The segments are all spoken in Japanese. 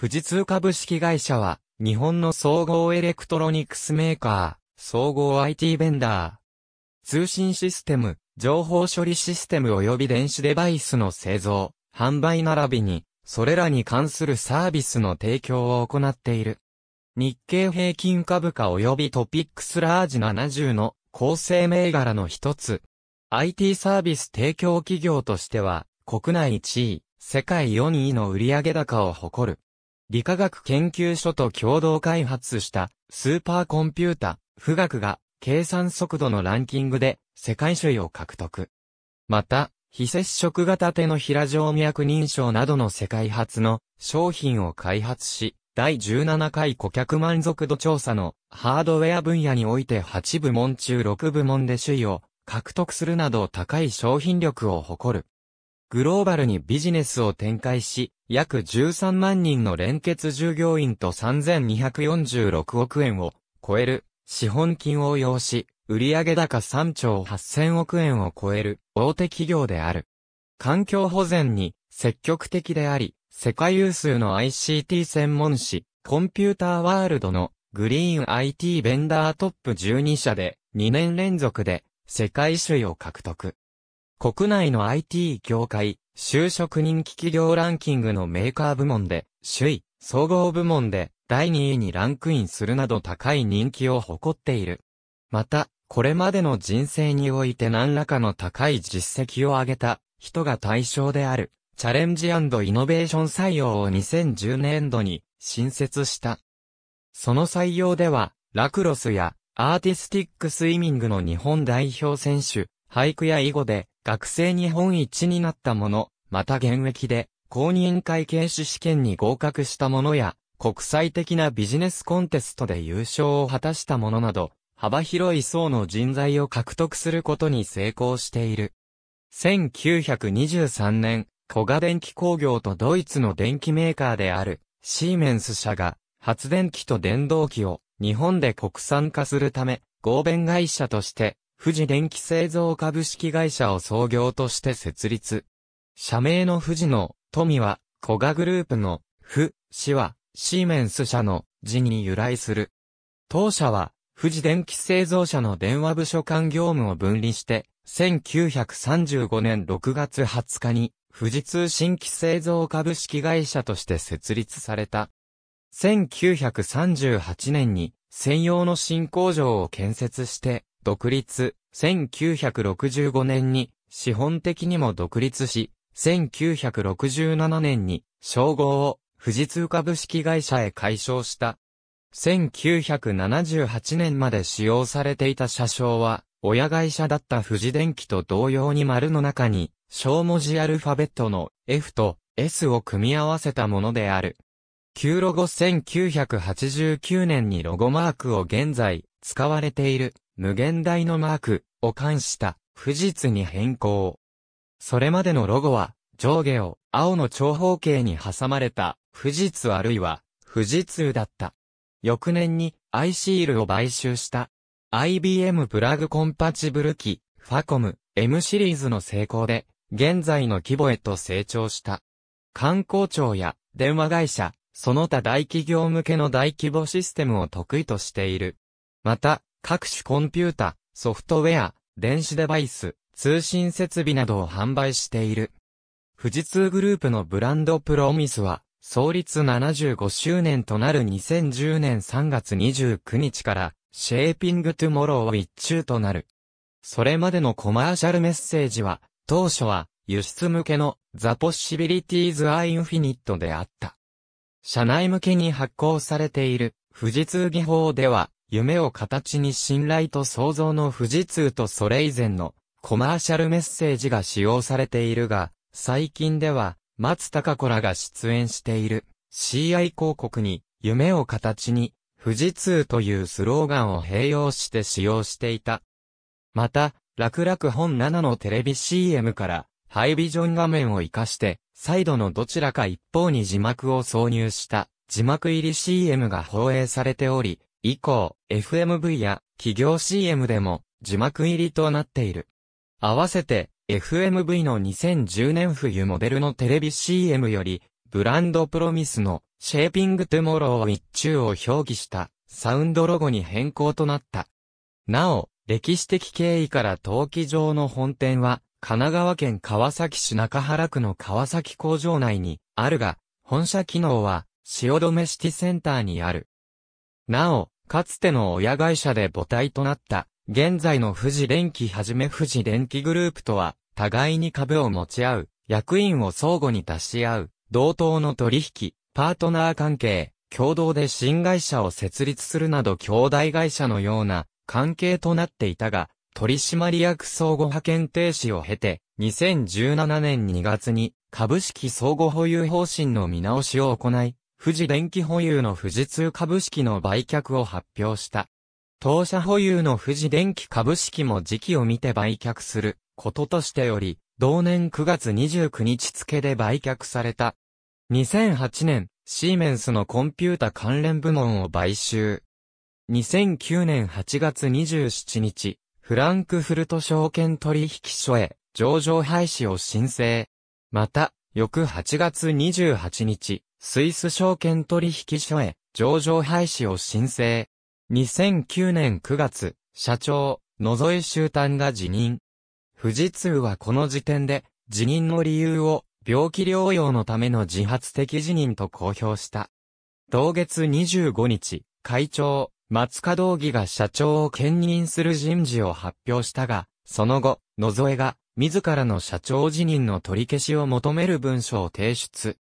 富士通株式会社は、日本の総合エレクトロニクスメーカー、総合 IT ベンダー、通信システム、情報処理システム及び電子デバイスの製造、販売並びに、それらに関するサービスの提供を行っている。日経平均株価及びトピックスラージ70の構成銘柄の一つ。IT サービス提供企業としては、国内1位、世界4位の売上高を誇る。理化学研究所と共同開発したスーパーコンピュータ、富岳が計算速度のランキングで世界首位を獲得。また、非接触型手の平静脈認証などの世界初の商品を開発し、第17回顧客満足度調査のハードウェア分野において8部門中6部門で首位を獲得するなど高い商品力を誇る。グローバルにビジネスを展開し、約13万人の連結従業員と3246億円を超える資本金を要し、売上高3兆8000億円を超える大手企業である。環境保全に積極的であり、世界有数の ICT 専門誌、コンピューターワールドのグリーン IT ベンダートップ12社で2年連続で世界首位を獲得。国内の IT 業界、就職人気企業ランキングのメーカー部門で、首位、総合部門で第2位にランクインするなど高い人気を誇っている。また、これまでの人生において何らかの高い実績を上げた人が対象である、チャレンジイノベーション採用を2010年度に新設した。その採用では、ラクロスやアーティスティックスイミングの日本代表選手、俳句や囲碁で学生日本一になった者、また現役で、公認会計士試験に合格した者や、国際的なビジネスコンテストで優勝を果たした者など、幅広い層の人材を獲得することに成功している。1923年、小賀電気工業とドイツの電気メーカーである、シーメンス社が、発電機と電動機を日本で国産化するため、合弁会社として富士電気製造株式会社を創業として設立。社名の富士の富は、古賀グループの、富、氏は、シーメンス社の字に由来する。当社は、富士電気製造社の電話部署間業務を分離して、1935年6月20日に、富士通新規製造株式会社として設立された。1938年に、専用の新工場を建設して、独立、1965年に資本的にも独立し、1967年に称号を富士通株式会社へ解消した。1978年まで使用されていた車掌は、親会社だった富士電機と同様に丸の中に、小文字アルファベットの F と S を組み合わせたものである。旧ロゴ1989年にロゴマークを現在、使われている無限大のマークを冠した富士通に変更。それまでのロゴは上下を青の長方形に挟まれた富士通あるいは富士通だった。翌年に i シールを買収した IBM プラグコンパチブル機ファコム M シリーズの成功で現在の規模へと成長した。観光庁や電話会社、その他大企業向けの大規模システムを得意としている。また、各種コンピュータ、ソフトウェア、電子デバイス、通信設備などを販売している。富士通グループのブランドプロミスは、創立75周年となる2010年3月29日から、シェーピングトゥモローを一中となる。それまでのコマーシャルメッセージは、当初は、輸出向けの、ザ・ポッシビリティーズ・ア・インフィニットであった。社内向けに発行されている、富士通技法では、夢を形に信頼と創造の富士通とそれ以前のコマーシャルメッセージが使用されているが、最近では松高子らが出演している CI 広告に夢を形に富士通というスローガンを併用して使用していた。また、楽々本7のテレビ CM からハイビジョン画面を活かして再度のどちらか一方に字幕を挿入した字幕入り CM が放映されており、以降、FMV や企業 CM でも字幕入りとなっている。合わせて、FMV の2010年冬モデルのテレビ CM より、ブランドプロミスのシェーピングトゥモローウ中を表記したサウンドロゴに変更となった。なお、歴史的経緯から登記場の本店は、神奈川県川崎市中原区の川崎工場内にあるが、本社機能は、汐留シティセンターにある。なお、かつての親会社で母体となった、現在の富士電機はじめ富士電機グループとは、互いに株を持ち合う、役員を相互に足し合う、同等の取引、パートナー関係、共同で新会社を設立するなど兄弟会社のような関係となっていたが、取締役相互派遣停止を経て、2017年2月に株式相互保有方針の見直しを行い、富士電機保有の富士通株式の売却を発表した。当社保有の富士電機株式も時期を見て売却することとしており、同年9月29日付で売却された。2008年、シーメンスのコンピュータ関連部門を買収。2009年8月27日、フランクフルト証券取引所へ上場廃止を申請。また、翌8月28日、スイス証券取引所へ上場廃止を申請。2009年9月、社長、野添修丹が辞任。富士通はこの時点で、辞任の理由を、病気療養のための自発的辞任と公表した。同月25日、会長、松下道義が社長を兼任する人事を発表したが、その後、野添が、自らの社長辞任の取り消しを求める文書を提出。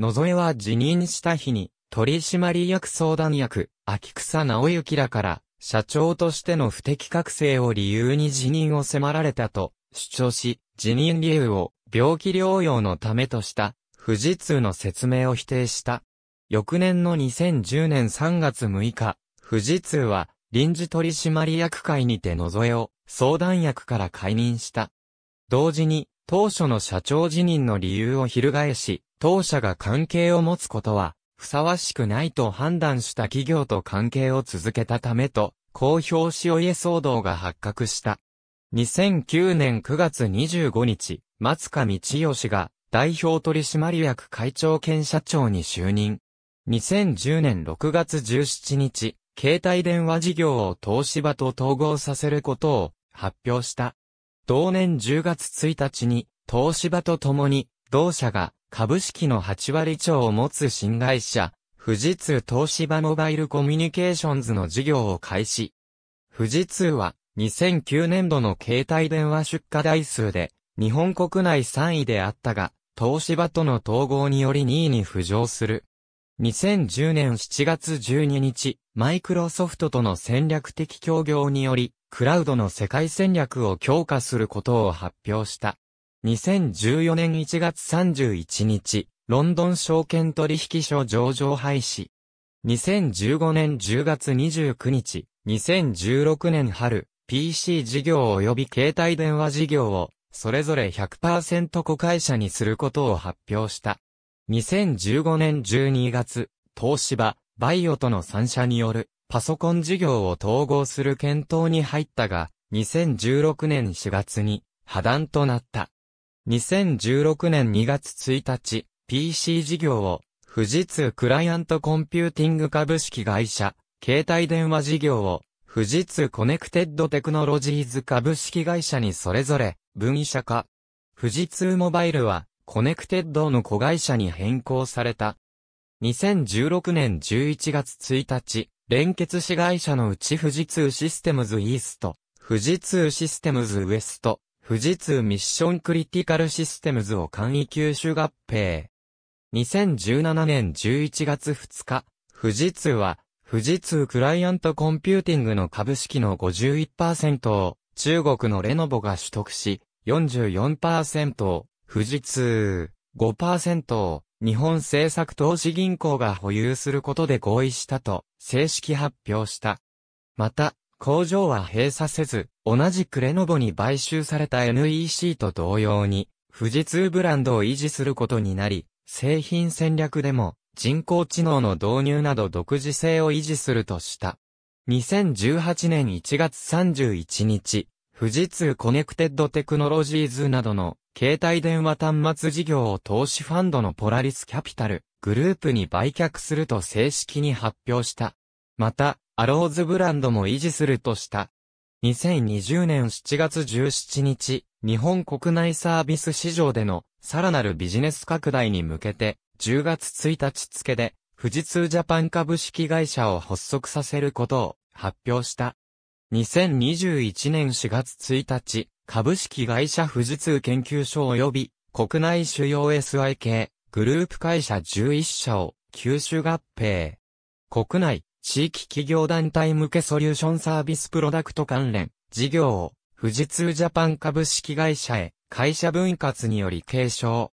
野添は辞任した日に、取締役相談役、秋草直之らから、社長としての不適格性を理由に辞任を迫られたと主張し、辞任理由を病気療養のためとした富士通の説明を否定した。翌年の2010年3月6日、富士通は臨時取締役会にて野添を相談役から解任した。同時に当初の社長辞任の理由を翻し、当社が関係を持つことは、ふさわしくないと判断した企業と関係を続けたためと、公表しお家騒動が発覚した。2009年9月25日、松上千代氏が代表取締役会長兼社長に就任。2010年6月17日、携帯電話事業を東芝と統合させることを発表した。同年10月1日に東芝と共に同社が株式の8割超を持つ新会社、富士通東芝モバイルコミュニケーションズの事業を開始。富士通は2009年度の携帯電話出荷台数で日本国内3位であったが、東芝との統合により2位に浮上する。2010年7月12日、マイクロソフトとの戦略的協業により、クラウドの世界戦略を強化することを発表した。2014年1月31日、ロンドン証券取引所上場廃止。2015年10月29日、2016年春、PC 事業及び携帯電話事業を、それぞれ100%子会社にすることを発表した。2015年12月、東芝、バイオとの3社による、パソコン事業を統合する検討に入ったが、2016年4月に、破談となった。2016年2月1日、PC 事業を、富士通クライアントコンピューティング株式会社、携帯電話事業を、富士通コネクテッドテクノロジーズ株式会社にそれぞれ、分社化。富士通モバイルは、コネクテッドの子会社に変更された。2016年11月1日、連結子会社のうち富士通システムズイースト、富士通システムズウエスト、富士通ミッションクリティカルシステムズを簡易吸収合併。2017年11月2日、富士通は、富士通クライアントコンピューティングの株式の51%を、中国のレノボが取得し、44%を、富士通5%を、日本政策投資銀行が保有することで合意したと、正式発表した。また、工場は閉鎖せず、同じくレノボに買収された NEC と同様に、富士通ブランドを維持することになり、製品戦略でも人工知能の導入など独自性を維持するとした。2018年1月31日、富士通コネクテッドテクノロジーズなどの携帯電話端末事業を投資ファンドのポラリスキャピタルグループに売却すると正式に発表した。また、アローズブランドも維持するとした。2020年7月17日、日本国内サービス市場でのさらなるビジネス拡大に向けて、10月1日付で、富士通ジャパン株式会社を発足させることを発表した。2021年4月1日、株式会社富士通研究所及び国内主要 SI 系グループ会社11社を吸収合併。国内、地域企業団体向けソリューションサービスプロダクト関連事業を富士通ジャパン株式会社へ会社分割により継承。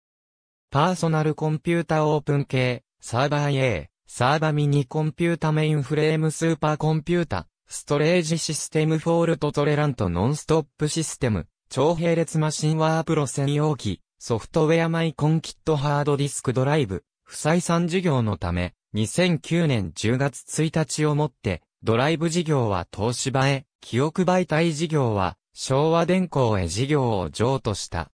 パーソナルコンピュータオープン系サーバー A サーバーミニコンピュータメインフレームスーパーコンピュータストレージシステムフォールトトレラントノンストップシステム超並列マシンワープロ専用機ソフトウェアマイコンキットハードディスクドライブ不採算事業のため2009年10月1日をもって、ドライブ事業は東芝へ、記憶媒体事業は昭和電工へ事業を譲渡した。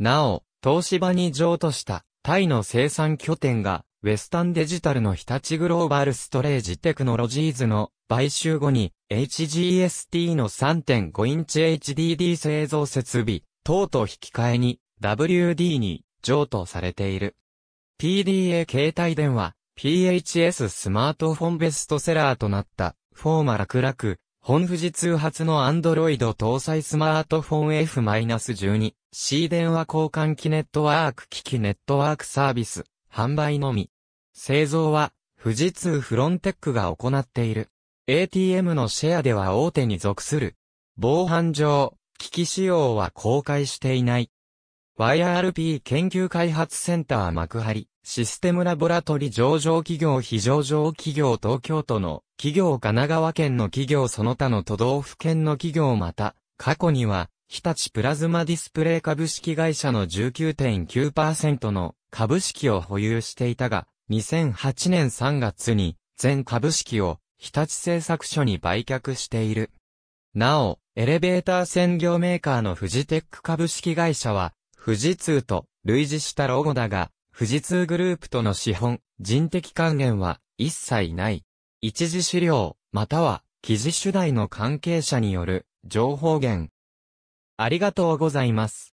なお、東芝に譲渡したタイの生産拠点が、ウェスタンデジタルの日立グローバルストレージテクノロジーズの買収後に HGST の3.5インチ HDD 製造設備等と引き換えに WD に譲渡されている。PDA 携帯電話 PHS スマートフォンベストセラーとなった、フォーマ楽ク。本富士通発の Android 搭載スマートフォン F-12、C 電話交換機ネットワーク機器ネットワークサービス、販売のみ。製造は、富士通フロンテックが行っている。ATM のシェアでは大手に属する。防犯上、機器仕様は公開していない。YRP 研究開発センター幕張。システムラボラトリ上場企業非上場企業東京都の企業神奈川県の企業その他の都道府県の企業また、過去には、日立プラズマディスプレイ株式会社の19.9%の株式を保有していたが、2008年3月に全株式を日立製作所に売却している。なお、エレベーター専業メーカーのフジテック株式会社は、富士通と類似したロゴだが、富士通グループとの資本、人的関連は一切ない。一次資料、または記事主題の関係者による情報源。ありがとうございます。